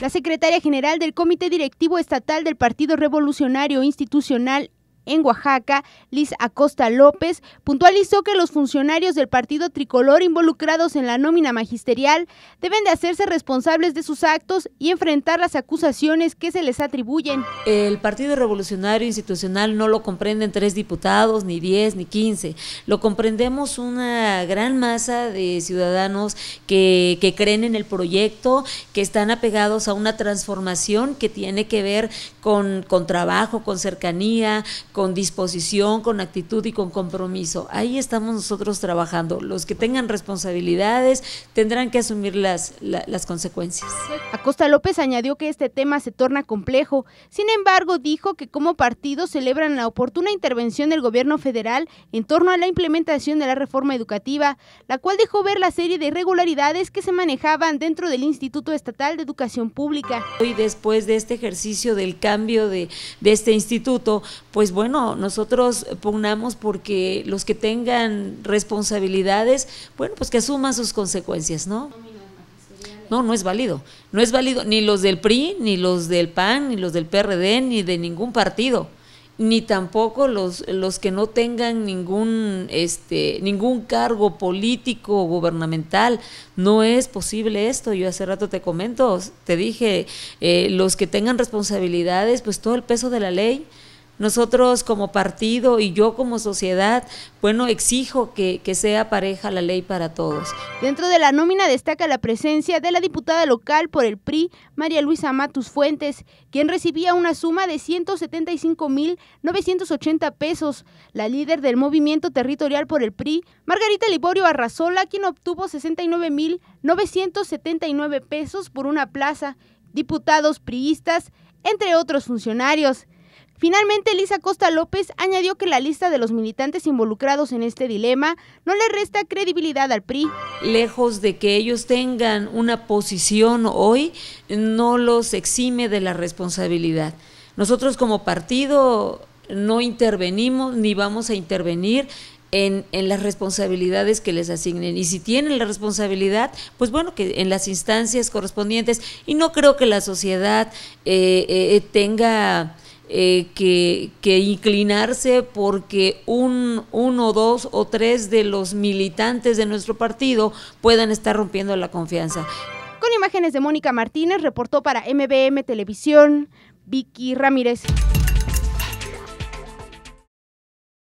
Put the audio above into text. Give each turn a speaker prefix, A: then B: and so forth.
A: La secretaria general del Comité Directivo Estatal del Partido Revolucionario Institucional en Oaxaca, Liz Acosta López, puntualizó que los funcionarios del partido tricolor involucrados en la nómina magisterial deben de hacerse responsables de sus actos y enfrentar las acusaciones que se les atribuyen.
B: El Partido Revolucionario Institucional no lo comprenden tres diputados, ni diez, ni quince. Lo comprendemos una gran masa de ciudadanos que, creen en el proyecto, que están apegados a una transformación que tiene que ver con, con trabajo, con cercanía, con disposición, con actitud y con compromiso. Ahí estamos nosotros trabajando. Los que tengan responsabilidades tendrán que asumir las,
A: las consecuencias. Acosta López añadió que este tema se torna complejo. Sin embargo, dijo que como partido celebran la oportuna intervención del gobierno federal en torno a la implementación de la reforma educativa, la cual dejó ver la serie de irregularidades que se manejaban dentro del Instituto Estatal de Educación Pública.
B: Hoy después de este ejercicio del cambio de, de este instituto, pues bueno, no, nosotros pugnamos porque los que tengan responsabilidades, bueno, pues que asuman sus consecuencias, ¿no? No, no es válido. No es válido ni los del PRI, ni los del PAN, ni los del PRD, ni de ningún partido ni tampoco los, los que no tengan ningún, este, ningún cargo político o gubernamental. No es posible esto. Yo hace rato te comento, te dije, eh, los que tengan responsabilidades, pues todo el peso de la ley. Nosotros como partido y yo como sociedad, bueno, exijo que, sea pareja la ley para todos.
A: Dentro de la nómina destaca la presencia de la diputada local por el PRI, María Luisa Matus Fuentes, quien recibía una suma de 175.980 pesos. La líder del movimiento territorial por el PRI, Margarita Liborio Arrazola, quien obtuvo 69.979 pesos por una plaza, diputados priistas, entre otros funcionarios. Finalmente, Elisa Costa López añadió que la lista de los militantes involucrados en este dilema no le resta credibilidad al PRI.
B: Lejos de que ellos tengan una posición hoy, no los exime de la responsabilidad. Nosotros como partido no intervenimos ni vamos a intervenir en, las responsabilidades que les asignen. Y si tienen la responsabilidad, pues bueno, que en las instancias correspondientes. Y no creo que la sociedad eh, eh, tenga eh, que, que, inclinarse porque un, uno, dos o tres de los militantes de nuestro partido puedan estar rompiendo la confianza.
A: Con imágenes de Mónica Martínez, reportó para MBM Televisión Vicky Ramírez.